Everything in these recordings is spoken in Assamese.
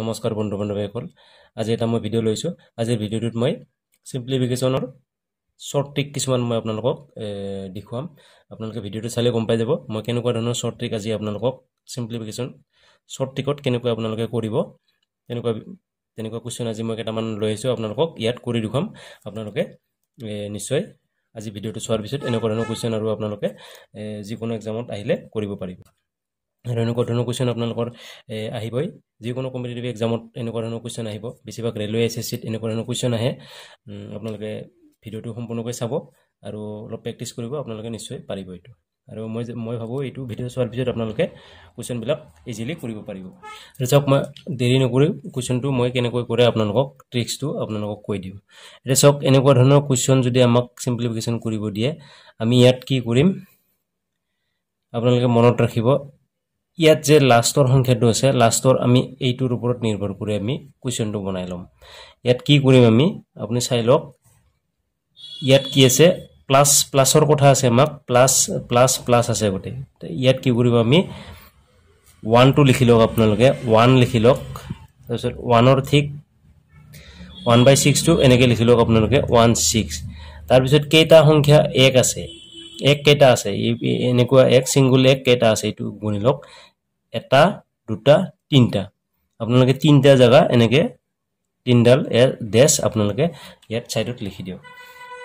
নমস্কাৰ বন্ধু বান্ধৱীসকল আজি এটা মই ভিডিঅ' লৈছোঁ আজিৰ ভিডিঅ'টোত মই চিম্প্লিফিকেশ্যনৰ শ্বৰ্ট ট্ৰিক কিছুমান মই আপোনালোকক দেখুৱাম আপোনালোকে ভিডিঅ'টো চালে গম পাই যাব মই কেনেকুৱা ধৰণৰ শ্বৰ্ট ট্ৰিক আজি আপোনালোকক চিম্প্লিফিকেশ্যন শ্বৰ্ট ট্ৰিকত কেনেকৈ আপোনালোকে কৰিব তেনেকুৱা তেনেকুৱা কুৱেশ্যন আজি মই কেইটামান লৈ আহিছোঁ আপোনালোকক ইয়াত কৰি দেখুৱাম আপোনালোকে নিশ্চয় আজি ভিডিঅ'টো চোৱাৰ পিছত এনেকুৱা ধৰণৰ কুৱেশ্যন আৰু আপোনালোকে যিকোনো এক্সামত আহিলে কৰিব পাৰিব এনেকুৱা ধৰণৰ কুৱেশ্যন আপোনালোকৰ আহিবই যিকোনো কম্পিটেটিভ এক্সামত এনেকুৱা ধৰণৰ কুৱেশ্যন আহিব বেছিভাগ ৰেলৱে এছ এছ চিত এনেকুৱা ধৰণৰ কুৱেশ্যন আহে আপোনালোকে ভিডিঅ'টো সম্পূৰ্ণকৈ চাব আৰু অলপ প্ৰেক্টিছ কৰিব আপোনালোকে নিশ্চয় পাৰিব এইটো আৰু মই মই ভাবোঁ এইটো ভিডিঅ' চোৱাৰ পিছত আপোনালোকে কুৱেশ্যনবিলাক ইজিলি কৰিব পাৰিব আৰু চাওক মই দেৰি নকৰি কুৱেশ্যনটো মই কেনেকৈ কৰে আপোনালোকক ট্ৰিক্সটো আপোনালোকক কৈ দিওঁ এতিয়া চাওক এনেকুৱা ধৰণৰ কুৱেশ্যন যদি আমাক চিম্প্লিফিকেশ্যন কৰিব দিয়ে আমি ইয়াত কি কৰিম আপোনালোকে মনত ৰাখিব ইয়াত যে লাষ্টৰ সংখ্যাটো আছে লাষ্টৰ আমি এইটোৰ ওপৰত নিৰ্ভৰ কৰি আমি কুৱেশ্যনটো বনাই ল'ম ইয়াত কি কৰিম আমি আপুনি চাই লওক ইয়াত কি আছে প্লাছ প্লাছৰ কথা আছে আমাক প্লাছ প্লাছ প্লাছ আছে গোটেই ইয়াত কি কৰিব আমি ওৱানটো লিখি লওক আপোনালোকে ওৱান লিখি লওক তাৰপিছত ওৱানৰ ঠিক ওৱান বাই ছিক্সটো এনেকৈ লিখি লওক আপোনালোকে ওৱান ছিক্স তাৰপিছত কেইটা সংখ্যা এক আছে এক কেইটা আছে এনেকুৱা এক ছিংগুল এক কেইটা আছে এইটো গুণি লওক এটা দুটা তিনিটা আপোনালোকে তিনিটা জেগা এনেকৈ তিনিডাল ইয়াৰ ডেচ আপোনালোকে ইয়াত ছাইডত লিখি দিয়ক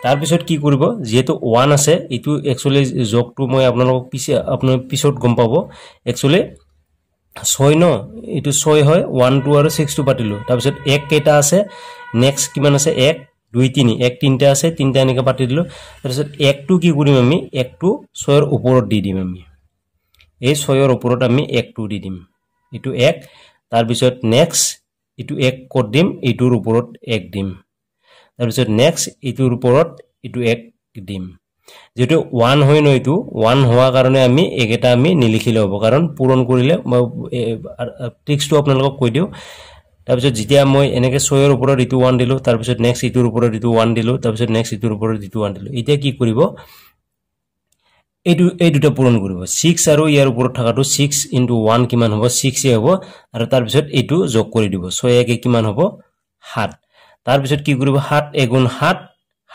তাৰপিছত কি কৰিব যিহেতু ওৱান আছে এইটো একচুৱেলি যোগটো মই আপোনালোকক পিছে আপোনালোকে পিছত গম পাব একচুৱেলি ছয় ন এইটো ছয় হয় ওৱান টু আৰু ছিক্সটো পাতিলোঁ তাৰপিছত এক কেইটা আছে নেক্সট কিমান আছে এক দুই তিনি এক তিনিটা আছে তিনিটা এনেকৈ পাতি দিলোঁ তাৰপিছত একটো কি কৰিম আমি একটো ছয়ৰ ওপৰত দি দিম আমি এই ছয়ৰ ওপৰত আমি একটো দি দিম এইটো এক তাৰপিছত নেক্সট এইটো এক ক'ত দিম এইটোৰ ওপৰত এক দিম তাৰপিছত নেক্সট এইটোৰ ওপৰত এইটো এক দিম যিহেতু ওৱান হয় ন এইটো ওৱান হোৱাৰ কাৰণে আমি এইকেইটা আমি নিলিখিলে হ'ব কাৰণ পূৰণ কৰিলে মই ট্ৰিক্সটো আপোনালোকক কৈ দিওঁ তাৰপিছত যেতিয়া মই এনেকৈ ছয়ৰ ওপৰত ইটো ওৱান দিলোঁ তাৰপিছত নেক্সট ইটোৰ ওপৰত ইটো ওৱান দিলোঁ তাৰপিছত নেক্সট ইটোৰ ওপৰত ইটো ওৱান দিলোঁ এতিয়া কি কৰিব এইটো এই দুটা পূৰণ কৰিব ছিক্স আৰু ইয়াৰ ওপৰত থকাটো ছিক্স ইন্টু ওৱান কিমান হ'ব ছিক্সে হ'ব আৰু তাৰপিছত এইটো যোগ কৰি দিব ছয় একে কিমান হ'ব সাত তাৰপিছত কি কৰিব সাত এগুণ সাত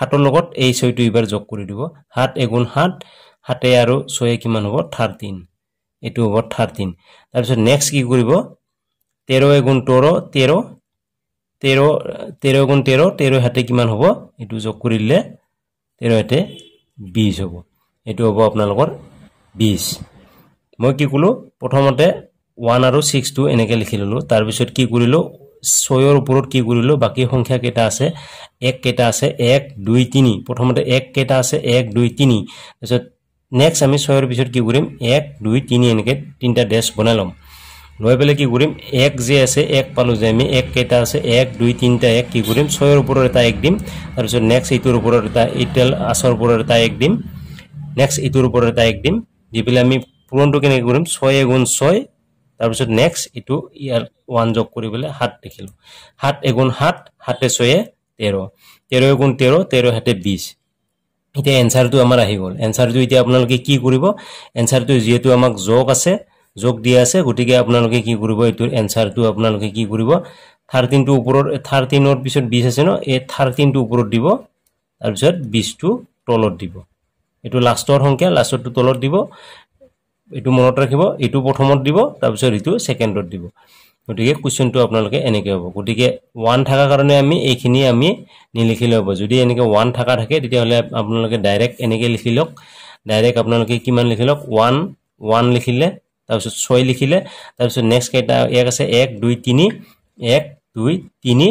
সাতৰ লগত এই ছয়টো এইবাৰ যোগ কৰি দিব সাত এগুণ সাত সাতে আৰু ছয়ে কিমান হ'ব থাৰ্টিন এইটো হ'ব থাৰ্টিন তাৰপিছত নেক্সট কি কৰিব তেৰ এগুণ তেৰ তেৰ তেৰ তেৰ এগুণ তেৰ তেৰ সাতে কিমান হ'ব এইটো যোগ কৰিলে তেৰ সাতে বিছ হ'ব এইটো হ'ব আপোনালোকৰ বিছ মই কি ক'লোঁ প্ৰথমতে ওৱান আৰু ছিক্সটো এনেকৈ লিখি ল'লোঁ তাৰপিছত কি কৰিলোঁ ছয়ৰ ওপৰত কি কৰিলোঁ বাকী সংখ্যা কেইটা আছে এক কেইটা আছে এক দুই তিনি প্ৰথমতে এক কেইটা আছে এক দুই তিনি তাৰপিছত নেক্সট আমি ছয়ৰ পিছত কি কৰিম এক দুই তিনি এনেকৈ তিনিটা ডেচ বনাই ল'ম লৈ পেলাই কি কৰিম এক যে আছে এক পালোঁ যে আমি এক কেইটা আছে এক দুই তিনিটা এক কি কৰিম ছয়ৰ ওপৰত এটা এক দিম তাৰপিছত নেক্সট এইটোৰ ওপৰত এটা এইটাল আচৰ ওপৰত এটা এক দিম নেক্সট ইটোৰ ওপৰত এটা এক দিম দি পেলাই আমি পূৰণটো কেনেকৈ কৰিম ছয় এগুণ ছয় তাৰপিছত নেক্সট ইটো ইয়াৰ ওৱান যোগ কৰি পেলাই সাত দেখিলোঁ সাত এগুণ সাত সাতে ছয়ে তেৰ তেৰ এগুণ তেৰ তেৰ সাতে বিছ এতিয়া এনচাৰটো আমাৰ আহি গ'ল এনচাৰটো এতিয়া আপোনালোকে কি কৰিব এনচাৰটো যিহেতু আমাক যোগ আছে যোগ দিয়া আছে গতিকে আপোনালোকে কি কৰিব এইটোৰ এনচাৰটো আপোনালোকে কি কৰিব থাৰ্টিনটো ওপৰত থাৰ্টিনৰ পিছত বিছ আছে ন এই থাৰ্টিনটো ওপৰত দিব তাৰপিছত বিছটো তলত দিব এইটো লাষ্টৰ সংখ্যা লাষ্টৰটো তলত দিব এইটো মনত ৰাখিব এইটো প্ৰথমত দিব তাৰপিছত এইটো ছেকেণ্ডত দিব গতিকে কুৱেশ্যনটো আপোনালোকে এনেকৈ হ'ব গতিকে ওৱান থকাৰ কাৰণে আমি এইখিনি আমি নিলিখিলে হ'ব যদি এনেকৈ ওৱান থকা থাকে তেতিয়াহ'লে আপোনালোকে ডাইৰেক্ট এনেকৈ লিখি লওক ডাইৰেক্ট আপোনালোকে কিমান লিখি লওক ওৱান ওৱান লিখিলে তাৰপিছত ছয় লিখিলে তাৰপিছত নেক্সট কেইটা এক আছে এক দুই তিনি এক দুই তিনি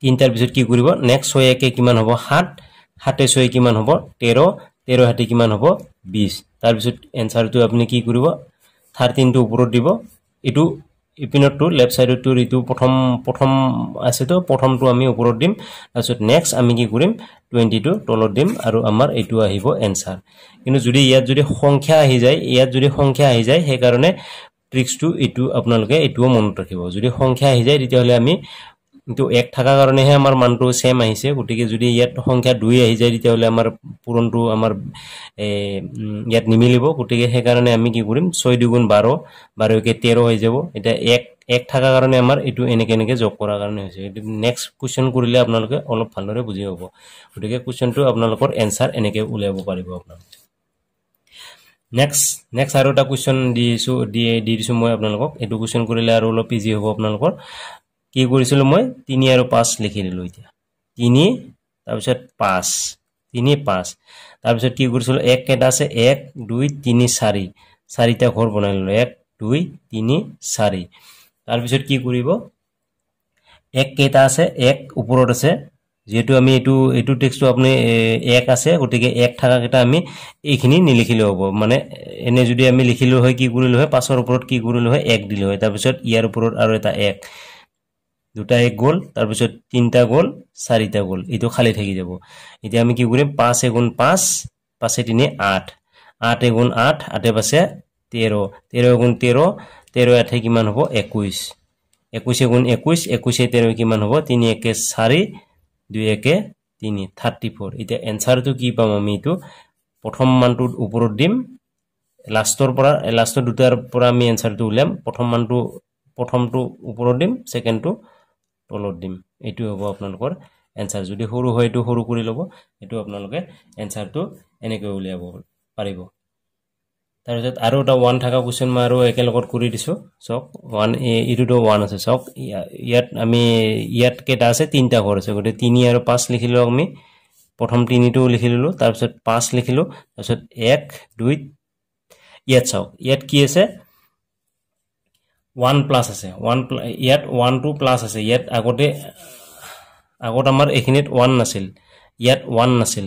তিনিটাৰ পিছত কি কৰিব নেক্সট ছয় একে কিমান হ'ব সাত সাতে ছয় কিমান হ'ব তেৰ তেৰ ষাঠি কিমান হ'ব বিছ তাৰপিছত এনচাৰটো আপুনি কি কৰিব থাৰ্টিনটো ওপৰত দিব এইটো ইপিনতটো লেফ্ট ছাইডতটোৰ এইটো প্ৰথম প্ৰথম আছেতো প্ৰথমটো আমি ওপৰত দিম তাৰপিছত নেক্সট আমি কি কৰিম টুৱেণ্টিটো তলত দিম আৰু আমাৰ এইটো আহিব এনচাৰ কিন্তু যদি ইয়াত যদি সংখ্যা আহি যায় ইয়াত যদি সংখ্যা আহি যায় সেইকাৰণে ট্ৰিক্সটো এইটো আপোনালোকে এইটোও মনত ৰাখিব যদি সংখ্যা আহি যায় তেতিয়াহ'লে আমি কিন্তু এক থকা কাৰণেহে আমাৰ মানটো চেম আহিছে গতিকে যদি ইয়াত সংখ্যা দুই আহি যায় তেতিয়াহ'লে আমাৰ পূৰণটো আমাৰ ইয়াত নিমিলিব গতিকে সেইকাৰণে আমি কি কৰিম ছয় দুগুণ বাৰ বাৰকৈ তেৰ হৈ যাব এতিয়া এক এক থকা কাৰণে আমাৰ এইটো এনেকৈ এনেকৈ জব কৰাৰ কাৰণে হৈছে এইটো নেক্সট কুৱেশ্যন কৰিলে আপোনালোকে অলপ ভালদৰে বুজি পাব গতিকে কুৱেশ্যনটো আপোনালোকৰ এনচাৰ এনেকৈ উলিয়াব পাৰিব আপোনালোকে নেক্সট নেক্সট আৰু এটা কুৱেশ্যন দিছোঁ দি দিছোঁ মই আপোনালোকক এইটো কুৱেশ্যন কৰিলে আৰু অলপ ইজি হ'ব আপোনালোকৰ কি কৰিছিলোঁ মই তিনি আৰু পাঁচ লিখি দিলোঁ এতিয়া তিনি তাৰপিছত পাঁচ তিনি পাঁচ তাৰপিছত কি কৰিছিলোঁ এক কেইটা আছে এক দুই তিনি চাৰি চাৰিটা ঘৰ বনাই ল'লোঁ এক দুই তিনি চাৰি তাৰপিছত কি কৰিব এক কেইটা আছে এক ওপৰত আছে যিহেতু আমি এইটো এইটো টেক্সটো আপুনি এক আছে গতিকে এক থকাকেইটা আমি এইখিনি নিলিখিলেও হ'ব মানে এনে যদি আমি লিখিলোঁ হয় কি কৰিলোঁ হয় পাঁচৰ ওপৰত কি কৰিলোঁ হয় এক দিলোঁ হয় তাৰপিছত ইয়াৰ ওপৰত আৰু এটা এক দুটা এক গ'ল তাৰপিছত তিনিটা গ'ল চাৰিটা গ'ল এইটো খালী থাকি যাব এতিয়া আমি কি কৰিম পাঁচ এগুণ পাঁচ পাঁচে তিনি আঠ আঠ এগুণ আঠ আঠে পাছে তেৰ তেৰ এগুণ তেৰ তেৰ আঠে কিমান হ'ব একৈছ একৈছ এগুণ একৈছ একৈছে তেৰ কিমান হ'ব তিনি একে চাৰি দুই একে তিনি থাৰ্টি ফ'ৰ এতিয়া এনচাৰটো কি পাম আমি এইটো প্ৰথম মানটোত ওপৰত দিম লাষ্টৰ পৰা লাষ্টৰ দুটাৰ পৰা আমি এনচাৰটো উলিয়াম প্ৰথম মানটো প্ৰথমটো ওপৰত দিম ছেকেণ্ডটো তলত দিম এইটোৱে হ'ব আপোনালোকৰ এনচাৰ যদি সৰু হয় এইটো সৰু কৰি ল'ব সেইটো আপোনালোকে এনচাৰটো এনেকৈ উলিয়াব পাৰিব তাৰপিছত আৰু এটা ওৱান থকা কুৱেশ্যন মই আৰু একেলগত কৰি দিছোঁ চাওক ওৱান এইটোতো ওৱান আছে চাওক ইয়াত আমি ইয়াত কেইটা আছে তিনিটা ঘৰ আছে গতিকে তিনি আৰু পাঁচ লিখি লিখিলোঁ আমি প্ৰথম তিনিটো লিখি ল'লোঁ তাৰপিছত পাঁচ লিখিলোঁ তাৰপিছত এক দুই ইয়াত চাওক ইয়াত কি আছে ওৱান প্লাছ আছে ওৱান ইয়াত ওৱান টু প্লাছ আছে ইয়াত আগতে আগত আমাৰ এইখিনিত ওৱান নাছিল ইয়াত ওৱান নাছিল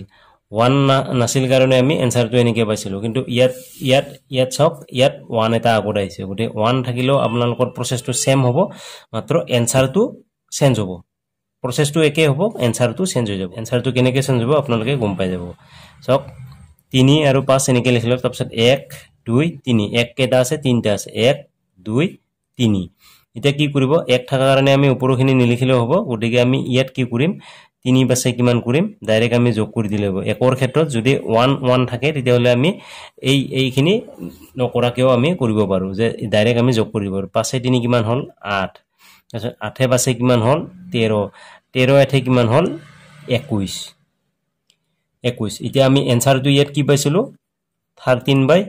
ওৱান নাছিল কাৰণে আমি এনচাৰটো এনেকৈ পাইছিলোঁ কিন্তু ইয়াত ইয়াত ইয়াত চাওক ইয়াত ওৱান এটা আগত আহিছে গতিকে ওৱান থাকিলেও আপোনালোকৰ প্ৰচেছটো চেম হ'ব মাত্ৰ এনচাৰটো চেঞ্জ হ'ব প্ৰচেছটো একেই হ'ব এনচাৰটো চেঞ্জ হৈ যাব এনচাৰটো কেনেকৈ চেঞ্জ হ'ব আপোনালোকে গম পাই যাব চাওক তিনি আৰু পাঁচ এনেকৈ লিখিলে তাৰপিছত এক দুই তিনি এক কেইটা আছে তিনিটা আছে এক দুই তিনি এতিয়া কি কৰিব এক থকাৰ কাৰণে আমি ওপৰৰখিনি নিলিখিলেও হ'ব গতিকে আমি ইয়াত কি কৰিম তিনি বাছে কিমান কৰিম ডাইৰেক্ট আমি যোগ কৰি দিলে হ'ব একৰ ক্ষেত্ৰত যদি ওৱান ওৱান থাকে তেতিয়াহ'লে আমি এই এইখিনি নকৰাকৈও আমি কৰিব পাৰোঁ যে ডাইৰেক্ট আমি যোগ কৰিব পাৰোঁ পাঁচে তিনি কিমান হ'ল আঠ তাৰপিছত আঠে বাছে কিমান হ'ল তেৰ তেৰ আঠে কিমান হ'ল একৈছ একৈছ এতিয়া আমি এনচাৰটো ইয়াত কি পাইছিলোঁ থাৰ্টিন বাই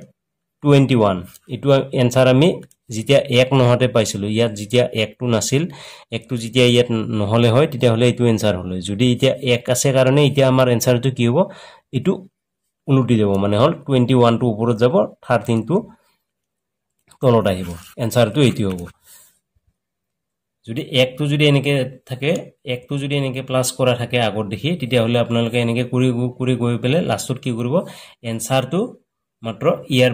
টুৱেণ্টি ওৱান এইটো এনচাৰ আমি যেতিয়া এক নহওঁতে পাইছিলোঁ ইয়াত যেতিয়া একটো নাছিল একটো যেতিয়া ইয়াত নহ'লে হয় তেতিয়াহ'লে এইটো এনচাৰ হ'ল হয় যদি এতিয়া এক আছে কাৰণে এতিয়া আমাৰ এনচাৰটো কি হ'ব এইটো উলটি যাব মানে হ'ল টুৱেণ্টি ওৱানটো ওপৰত যাব থাৰ্টিনটো তলত আহিব এনচাৰটো এইটো হ'ব যদি একটো যদি এনেকৈ থাকে একটো যদি এনেকৈ প্লাছ কৰা থাকে আগত দেখি তেতিয়াহ'লে আপোনালোকে এনেকৈ কৰি কৰি গৈ পেলাই লাষ্টত কি কৰিব এনচাৰটো মাত্ৰ ইয়াৰ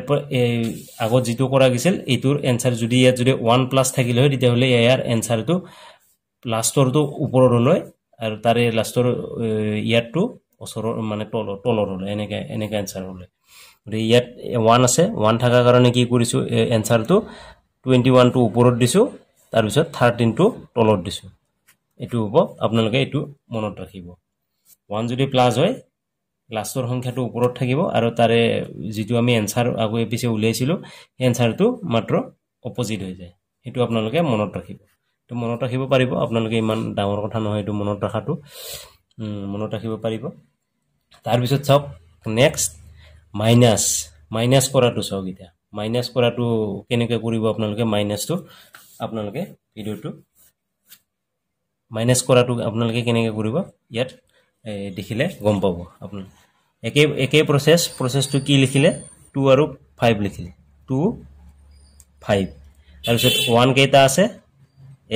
আগত যিটো কৰা গৈছিল এইটোৰ এনচাৰ যদি ইয়াত যদি ওৱান প্লাছ থাকিলে হয় তেতিয়াহ'লে ইয়াৰ এনচাৰটো লাষ্টৰটো ওপৰত হ'লে আৰু তাৰে লাষ্টৰ ইয়াৰটো ওচৰৰ মানে তলৰ তলৰ হ'লে এনেকৈ এনেকৈ এনচাৰ হ'লে গতিকে ইয়াত ওৱান আছে ওৱান থকাৰ কাৰণে কি কৰিছোঁ এনচাৰটো টুৱেণ্টি ওৱানটো ওপৰত দিছোঁ তাৰপিছত থাৰ্টিনটো তলত দিছোঁ এইটো হ'ব আপোনালোকে এইটো মনত ৰাখিব ওৱান যদি প্লাছ হয় ক্লাছৰ সংখ্যাটো ওপৰত থাকিব আৰু তাৰে যিটো আমি এনচাৰ আগে পিছে উলিয়াইছিলোঁ সেই এনচাৰটো মাত্ৰ অপজিট হৈ যায় সেইটো আপোনালোকে মনত ৰাখিব এইটো মনত ৰাখিব পাৰিব আপোনালোকে ইমান ডাঙৰ কথা নহয় এইটো মনত ৰখাটো মনত ৰাখিব পাৰিব তাৰপিছত চাওক নেক্সট মাইনাছ মাইনাছ কৰাটো চাওক এতিয়া মাইনাছ কৰাটো কেনেকৈ কৰিব আপোনালোকে মাইনাছটো আপোনালোকে ভিডিঅ'টো মাইনাছ কৰাটো আপোনালোকে কেনেকৈ কৰিব ইয়াত দেখিলে গম পাব আপোনালোকে একেই একেই প্ৰচেছ প্ৰচেছটো কি লিখিলে টু আৰু ফাইভ লিখিলে টু ফাইভ তাৰপিছত ওৱান কেইটা আছে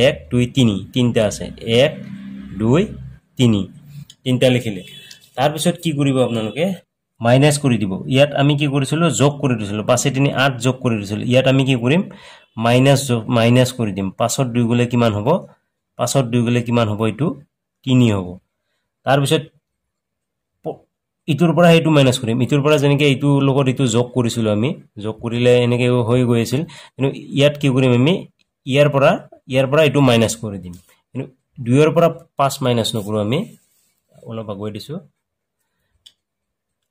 এক দুই তিনি তিনিটা আছে এক দুই তিনি তিনিটা লিখিলে তাৰপিছত কি কৰিব আপোনালোকে মাইনাছ কৰি দিব ইয়াত আমি কি কৰিছিলোঁ যোগ কৰি দিছিলোঁ পাঁচে তিনি আঠ যোগ কৰি দিছিলোঁ ইয়াত আমি কি কৰিম মাইনাছ মাইনাছ কৰি দিম পাছত দুই গ'লে কিমান হ'ব পাছত দুই গ'লে কিমান হ'ব এইটো তিনি হ'ব তাৰপিছত ইটোৰ পৰা সেইটো মাইনাছ কৰিম ইটোৰ পৰা যেনেকৈ ইটোৰ লগত ইটো যোগ কৰিছিলোঁ আমি যোগ কৰিলে এনেকৈ হৈ গৈ আছিল কিন্তু ইয়াত কি কৰিম আমি ইয়াৰ পৰা ইয়াৰ পৰা এইটো মাইনাছ কৰি দিম কিন্তু দুয়ৰ পৰা পাঁচ মাইনাছ নকৰোঁ আমি অলপ আগুৱাই দিছোঁ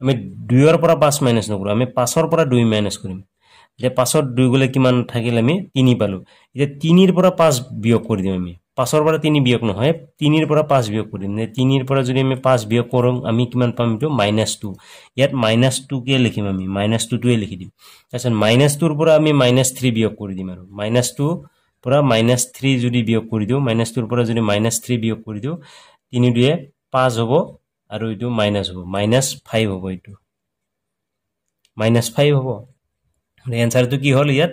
আমি দুয়ৰ পৰা পাঁচ মাইনাছ নকৰোঁ আমি পাঁচৰ পৰা দুই মাইনাছ কৰিম এতিয়া পাঁচত দুই গ'লে কিমান থাকিল আমি তিনি পালোঁ এতিয়া তিনিৰ পৰা পাঁচ বিয়োগ কৰি দিম আমি পাঁচৰ পৰা তিনি বিয়োগ নহয় তিনিৰ পৰা পাঁচ বিয়োগ কৰিম নে তিনিৰ পৰা যদি আমি পাঁচ বিয়োগ কৰোঁ আমি কিমান পাম এইটো মাইনাছ টু ইয়াত মাইনাছ টুকে লিখিম আমি মাইনাছ টুটোৱে লিখি দিম তাৰপিছত মাইনাছ টুৰ পৰা আমি মাইনাছ থ্ৰী বিয়োগ কৰি দিম আৰু মাইনাছ টু পৰা মাইনাছ থ্ৰী যদি বিয়োগ কৰি দিওঁ মাইনাছ টুৰ পৰা যদি মাইনাছ থ্ৰী বিয়োগ কৰি দিওঁ তিনি দুয়ে পাঁচ হ'ব আৰু এইটো মাইনাছ হ'ব মাইনাছ ফাইভ হ'ব এইটো মাইনাছ ফাইভ হ'ব গতিকে এনচাৰটো কি হ'ল ইয়াত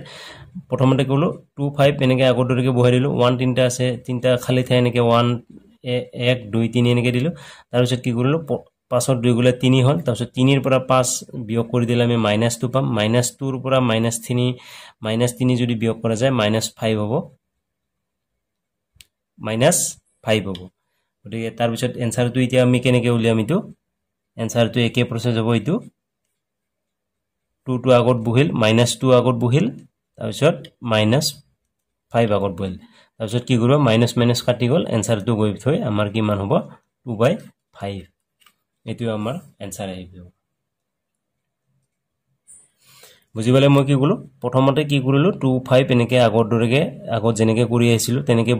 প্ৰথমতে ক'লোঁ টু ফাইভ এনেকৈ আগৰ দুটাকৈ বহাই দিলোঁ ওৱান তিনিটা আছে তিনিটা খালী ঠাই এনেকৈ ওৱান এক দুই তিনি এনেকৈ দিলোঁ তাৰপিছত কি কৰিলোঁ পাঁচত দুই গ'লে তিনি হ'ল তাৰপিছত তিনিৰ পৰা পাঁচ বিয়োগ কৰি দিলে আমি মাইনাছ টু পাম মাইনাছ টুৰ পৰা মাইনাছ তিনি মাইনাছ তিনি যদি বিয়োগ কৰা যায় মাইনাছ ফাইভ হ'ব মাইনাছ ফাইভ হ'ব গতিকে তাৰপিছত এনচাৰটো এতিয়া আমি কেনেকৈ উলিয়াম এইটো এনচাৰটো একে প্ৰচেছ হ'ব এইটো টু টু আগত বহিল মাইনাছ টু আগত বহিল তাৰপিছত মাইনাছ ফাইভ আগত বহিল তাৰপিছত কি কৰিব মাইনাছ মাইনাছ কাটি গ'ল এনচাৰটো গৈ থৈ আমাৰ কিমান হ'ব টু বাই ফাইভ এইটো আমাৰ এনচাৰ আহিব বুজি পালে মই কি ক'লোঁ প্ৰথমতে কি কৰিলোঁ টু ফাইভ এনেকৈ আগৰ দৰেকে আগত যেনেকৈ কৰি আহিছিলোঁ তেনেকৈ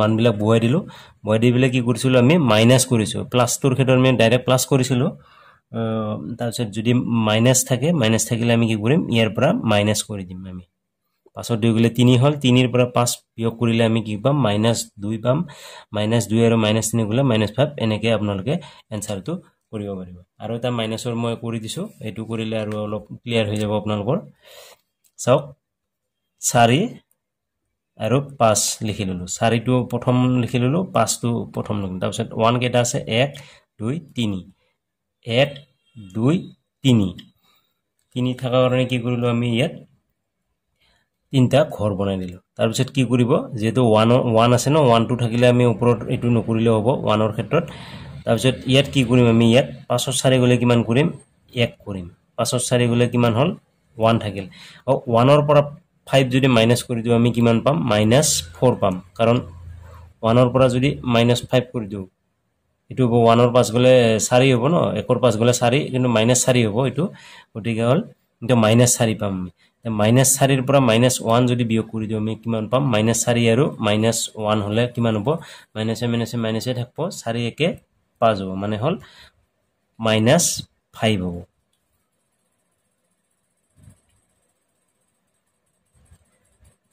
মানবিলাক বহাই দিলোঁ বহাই দি পেলাই কি কৰিছিলোঁ আমি মাইনাছ কৰিছোঁ প্লাছটোৰ ক্ষেত্ৰত আমি ডাইৰেক্ট প্লাছ কৰিছিলোঁ তাৰপিছত যদি মাইনাছ থাকে মাইনাছ থাকিলে আমি কি কৰিম ইয়াৰ পৰা মাইনাছ কৰি দিম আমি পাছত দুই গ'লে তিনি হ'ল তিনিৰ পৰা পাঁচ বিয়োগ কৰিলে আমি কি পাম মাইনাছ দুই পাম মাইনাছ দুই আৰু মাইনাছ তিনি গ'লে মাইনাছ ফাইভ এনেকৈ আপোনালোকে এনচাৰটো কৰিব পাৰিব আৰু এটা মাইনাছৰ মই কৰি দিছোঁ এইটো কৰিলে আৰু অলপ ক্লিয়াৰ হৈ যাব আপোনালোকৰ চাওক চাৰি আৰু পাঁচ লিখি ল'লোঁ চাৰিটো প্ৰথম লিখি ল'লোঁ পাঁচটো প্ৰথম লিখিলোঁ তাৰপিছত ওৱান কেইটা আছে এক দুই তিনি এক দুই তিনি তিনি থকাৰ কাৰণে কি কৰিলোঁ আমি ইয়াত তিনিটা ঘৰ বনাই দিলোঁ তাৰপিছত কি কৰিব যিহেতু ওৱানৰ ওৱান আছে ন ওৱানটো থাকিলে আমি ওপৰত এইটো নকৰিলেও হ'ব ওৱানৰ ক্ষেত্ৰত তাৰপিছত ইয়াত কি কৰিম আমি ইয়াত পাঁচত চাৰি গ'লে কিমান কৰিম এক কৰিম পাঁচত চাৰি গ'লে কিমান হ'ল ওৱান থাকিল আৰু ওৱানৰ পৰা ফাইভ যদি মাইনাছ কৰি দিওঁ আমি কিমান পাম মাইনাছ ফ'ৰ পাম কাৰণ ওৱানৰ পৰা যদি মাইনাছ ফাইভ কৰি দিওঁ এইটো হ'ব ওৱানৰ পাছ গ'লে চাৰি হ'ব ন একৰ পাছ গ'লে চাৰি কিন্তু মাইনাছ চাৰি হ'ব এইটো গতিকে হ'ল এতিয়া মাইনাছ চাৰি পাম আমি মাইনাছ চাৰিৰ পৰা মাইনাছ ওৱান যদি বিয়োগ কৰি দিওঁ আমি কিমান পাম মাইনাছ চাৰি আৰু মাইনাছ ওৱান হ'লে কিমান হ'ব মাইনাছে মাইনাছে মাইনাছে থাকিব চাৰি একে পাঁচ হ'ব মানে হ'ল মাইনাছ ফাইভ হ'ব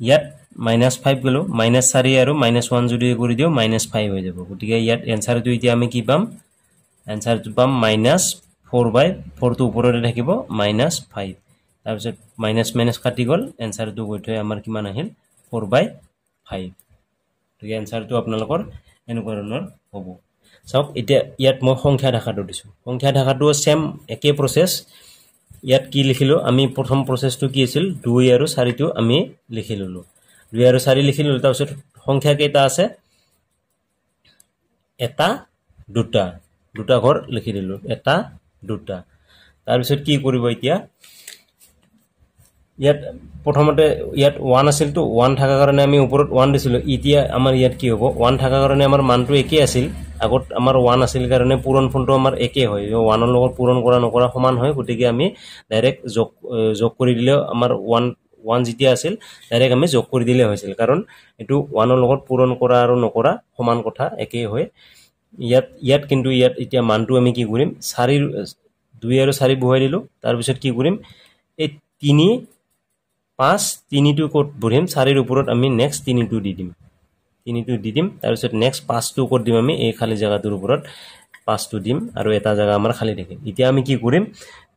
ইয়াত মাইনাছ ফাইভ গ'লোঁ মাইনাছ চাৰি আৰু মাইনাছ ওৱান যদি কৰি দিওঁ মাইনাছ ফাইভ হৈ যাব গতিকে ইয়াত এনচাৰটো এতিয়া আমি কি পাম এনচাৰটো পাম মাইনাছ ফ'ৰ বাই ফ'ৰটো ওপৰতে থাকিব মাইনাছ ফাইভ তাৰপিছত মাইনাছ মাইনাছ কাটি গ'ল এনচাৰটো গৈ থৈ আমাৰ কিমান আহিল ফ'ৰ বাই ফাইভ গতিকে এনচাৰটো আপোনালোকৰ এনেকুৱা ধৰণৰ হ'ব চাওক এতিয়া ইয়াত মই সংখ্যা ধাখাটো দিছোঁ সংখ্যা ধাখাটোও ছেম একে প্ৰচেছ ইয়াত কি লিখিলোঁ আমি প্ৰথম প্ৰচেছটো কি আছিল দুই আৰু চাৰিটো আমি লিখি ল'লোঁ দুই আৰু চাৰি লিখি লিখিলোঁ তাৰপিছত সংখ্যা কেইটা আছে এটা দুটা দুটা ঘৰ লিখি দিলোঁ এটা দুটা তাৰপিছত কি কৰিব এতিয়া ইয়াত প্ৰথমতে ইয়াত ওৱান আছিলতো ওৱান থকাৰ কাৰণে আমি ওপৰত ওৱান দিছিলোঁ এতিয়া আমাৰ ইয়াত কি হ'ব ওৱান থকাৰ কাৰণে আমাৰ মানটো একেই আছিল আগত আমাৰ ওৱান আছিল কাৰণে পূৰণ ফোনটো আমাৰ একেই হয় ওৱানৰ লগত পূৰণ কৰা নকৰা সমান হয় গতিকে আমি ডাইৰেক্ট যোগ যোগ কৰি দিলেও আমাৰ ওৱান ওৱান যেতিয়া আছিল ডাইৰেক্ট আমি যোগ কৰি দিলে হৈছিল কাৰণ এইটো ওৱানৰ লগত পূৰণ কৰা আৰু নকৰা সমান কথা একেই হয় ইয়াত ইয়াত কিন্তু ইয়াত এতিয়া মানটো আমি কি কৰিম চাৰিৰ দুই আৰু চাৰি বহুৱাই দিলোঁ তাৰপিছত কি কৰিম এই তিনি পাঁচ তিনিটো ক'ত বহিম চাৰিৰ ওপৰত আমি নেক্সট তিনিটো দি দিম তিনিটো দি দিম তাৰপিছত নেক্সট পাঁচটো ক'ত দিম আমি এই খালী জেগাটোৰ ওপৰত পাঁচটো দিম আৰু এটা জেগা আমাৰ খালী থাকিম এতিয়া আমি কি কৰিম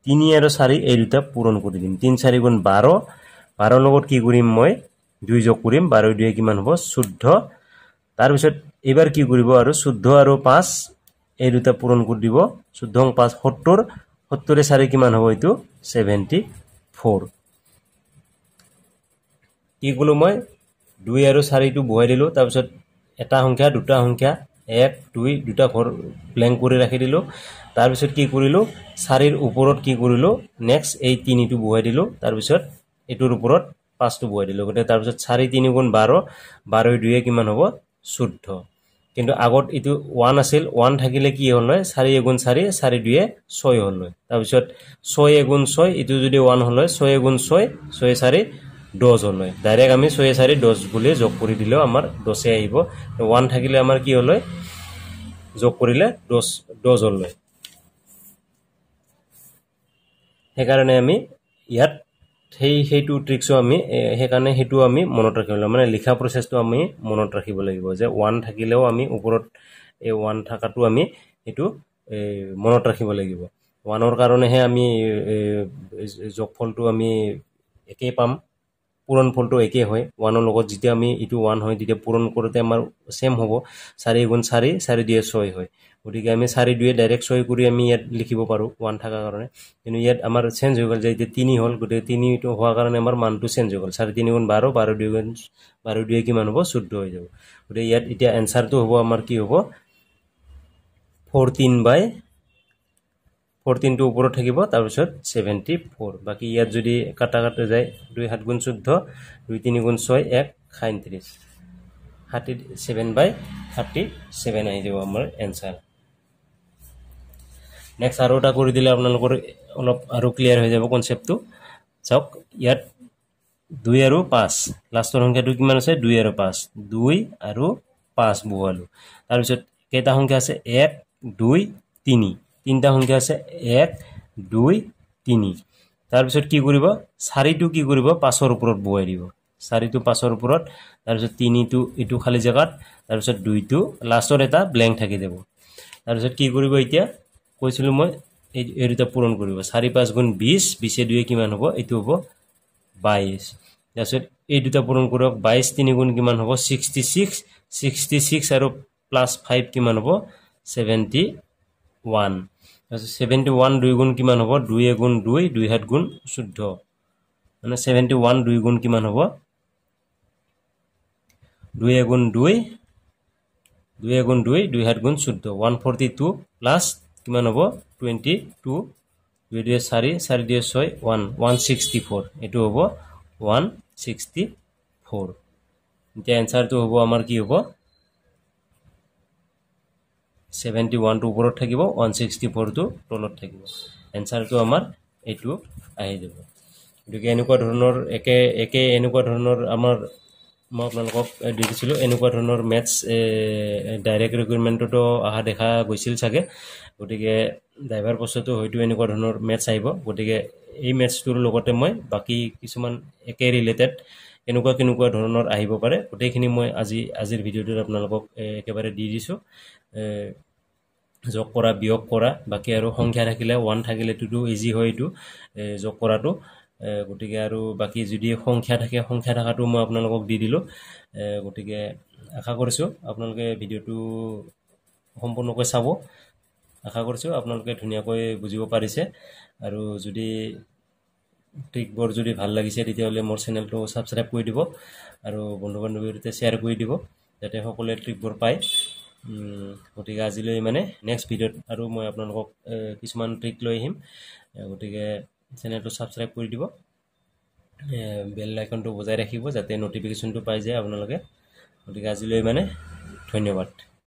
তিনি আৰু চাৰি এই দুটা পূৰণ কৰি দিম তিনি চাৰি বাৰ বাৰৰ লগত কি কৰিম মই দুই যোগ কৰিম বাৰ দুই কিমান হ'ব চৈধ্য তাৰপিছত এইবাৰ কি কৰিব আৰু চৈধ্য আৰু পাঁচ এই দুটা পূৰণ কৰি দিব চৈধ্য পাঁচ সত্তৰ সত্তৰে চাৰি কিমান হ'ব এইটো ছেভেণ্টি ফ'ৰ কি ক'লোঁ মই দুই আৰু চাৰিটো বহাই দিলোঁ তাৰপিছত এটা সংখ্যা দুটা সংখ্যা এক দুই দুটা ঘৰ ব্লেংক কৰি ৰাখি দিলোঁ তাৰপিছত কি কৰিলোঁ চাৰিৰ ওপৰত কি কৰিলোঁ নেক্সট এই তিনিটো বহাই দিলোঁ তাৰপিছত এইটোৰ ওপৰত পাঁচটো বহাই দিলোঁ গতিকে তাৰপিছত চাৰি তিনি গুণ বাৰ বাৰ দুয়ে কিমান হ'ব চৈধ্য কিন্তু আগত এইটো ওৱান আছিল ওৱান থাকিলে কি হ'ল হয় চাৰি এগুণ চাৰি চাৰি দুয়ে ছয় হ'ল হয় তাৰপিছত ছয় এগুণ ছয় এইটো যদি ওৱান হ'ল হয় ছয় এগুণ ছয় ছয় চাৰি দহ হ'ল হয় ডাইৰেক্ট আমি ছয় চাৰি দহ বুলি যোগ কৰি দিলেও আমাৰ দহে আহিব ওৱান থাকিলে আমাৰ কি হ'ল হয় যোগ কৰিলে দহ দহ হ'ল হয় সেইকাৰণে আমি ইয়াত সেই সেইটো ট্ৰিক্সো আমি সেইকাৰণে সেইটো আমি মনত ৰাখিব লাগিব মানে লিখা প্ৰচেছটো আমি মনত ৰাখিব লাগিব যে ওৱান থাকিলেও আমি ওপৰত এই ওৱান থকাটো আমি সেইটো মনত ৰাখিব লাগিব ওৱানৰ কাৰণেহে আমি জগফলটো আমি একেই পাম পূৰণ ফলটো একে হয় ওৱানৰ লগত যেতিয়া আমি এইটো ওৱান হয় তেতিয়া পূৰণ কৰোঁতে আমাৰ চেম হ'ব চাৰি গুণ চাৰি চাৰি দুয়ে ছয় হয় গতিকে আমি চাৰি দুয়ে ডাইৰেক্ট ছয় কৰি আমি ইয়াত লিখিব পাৰোঁ ওৱান থকা কাৰণে কিন্তু ইয়াত আমাৰ চেঞ্জ হৈ গ'ল যে এতিয়া তিনি হ'ল গতিকে তিনিটো হোৱাৰ কাৰণে আমাৰ মানটো চেঞ্জ হৈ গ'ল চাৰি তিনি গুণ বাৰ বাৰ দুই গুণ বাৰ দুয়ে কিমান হ'ব চৈধ্য হৈ যাব গতিকে ইয়াত এতিয়া এনচাৰটো হ'ব আমাৰ কি হ'ব ফৰটিন বাই ফৰটিনটো ওপৰত থাকিব তাৰপিছত ছেভেণ্টি ফ'ৰ বাকী ইয়াত যদি কাটা কাটা যায় দুই সাত গুণ চৈধ্য দুই তিনি গুণ ছয় এক সাঁত্ৰিছ thirty seven by thirty seven আহি যাব আমাৰ এনচাৰ নেক্সট আৰু এটা কৰি দিলে আপোনালোকৰ অলপ আৰু ক্লিয়াৰ হৈ যাব কনচেপ্টটো চাওক ইয়াত দুই আৰু পাঁচ লাষ্টৰ সংখ্যাটো কিমান আছে দুই আৰু পাঁচ দুই আৰু পাঁচ বহোৱালোঁ তাৰপিছত কেইটা সংখ্যা আছে এক দুই তিনি তিনিটা সংখ্যা আছে এক দুই তিনি তাৰপিছত কি কৰিব চাৰিটো কি কৰিব পাঁচৰ ওপৰত বহাই দিব চাৰিটো পাঁচৰ ওপৰত তাৰপিছত তিনিটো এইটো খালী জেগাত তাৰপিছত দুইটো লাষ্টত এটা ব্লেংক থাকি যাব তাৰপিছত কি কৰিব এতিয়া কৈছিলোঁ মই এই এই দুটা পূৰণ কৰিব চাৰি পাঁচ গুণ বিছ বিছে দুয়ে কিমান হ'ব এইটো হ'ব বাইছ তাৰপিছত এই দুটা পূৰণ কৰক বাইছ তিনি গুণ কিমান হ'ব ছিক্সটি ছিক্স ছিক্সটি ছিক্স আৰু প্লাছ ফাইভ কিমান হ'ব ছেভেণ্টি ওৱান তাৰপিছত ছেভেণ্টি ওৱান দুই গুণ কিমান হ'ব দুই এগুণ দুই দুই সাত গুণ চৈধ্য মানে ছেভেণ্টি ওৱান দুই গুণ কিমান হ'ব দুই এগুণ দুই দুই এগুণ দুই দুই সাত গুণ চৈধ্য ওৱান ফৰ্টি টু প্লাছ কিমান হ'ব টুৱেণ্টি টু দুই দুই চাৰি চাৰি দুই ছয় ওৱান ওৱান ছিক্সটি ফ'ৰ এইটো হ'ব ওৱান ছিক্সটি ফ'ৰ এতিয়া এনচাৰটো হ'ব আমাৰ কি হ'ব ছেভেণ্টি ওৱানটো ওপৰত থাকিব ওৱান ছিক্সটি ফ'ৰটো তলত থাকিব এনচাৰটো আমাৰ এইটো আহি যাব গতিকে এনেকুৱা ধৰণৰ একে একে এনেকুৱা ধৰণৰ আমাৰ মই আপোনালোকক দি দিছিলোঁ এনেকুৱা ধৰণৰ মেথছ ডাইৰেক্ট ৰিকুইৰমেণ্টতো অহা দেখা গৈছিল চাগে গতিকে ড্ৰাইভাৰ পাছতো হয়তো এনেকুৱা ধৰণৰ মেথছ আহিব গতিকে এই মেথছটোৰ লগতে মই বাকী কিছুমান একে ৰিলেটেড কেনেকুৱা কেনেকুৱা ধৰণৰ আহিব পাৰে গোটেইখিনি মই আজি আজিৰ ভিডিঅ'টোত আপোনালোকক একেবাৰে দি দিছোঁ যোগ কৰা বিয়োগ কৰা বাকী আৰু সংখ্যা থাকিলে ওৱান থাকিলে থাকিলেতোটো ইজি হয় এইটো যোগ কৰাটো গতিকে আৰু বাকী যদি সংখ্যা থাকে সংখ্যা থকাটো মই আপোনালোকক দি দিলোঁ গতিকে আশা কৰিছোঁ আপোনালোকে ভিডিঅ'টো সম্পূৰ্ণকৈ চাব আশা কৰিছোঁ আপোনালোকে ধুনীয়াকৈ বুজিব পাৰিছে আৰু যদি ট্ৰিকবোৰ যদি ভাল লাগিছে তেতিয়াহ'লে মোৰ চেনেলটো ছাবস্ক্ৰাইব কৰি দিব আৰু বন্ধু বান্ধৱীৰ সৈতে শ্বেয়াৰ কৰি দিব যাতে সকলোৱে ট্ৰিকবোৰ পায় গতিকে আজিলৈ মানে নেক্সট ভিডিঅ'ত আৰু মই আপোনালোকক কিছুমান ট্ৰিক লৈ আহিম গতিকে চেনেলটো ছাবস্ক্ৰাইব কৰি দিব বেল লাইকনটো বজাই ৰাখিব যাতে ন'টিফিকেশ্যনটো পাই যায় আপোনালোকে গতিকে আজিলৈ মানে ধন্যবাদ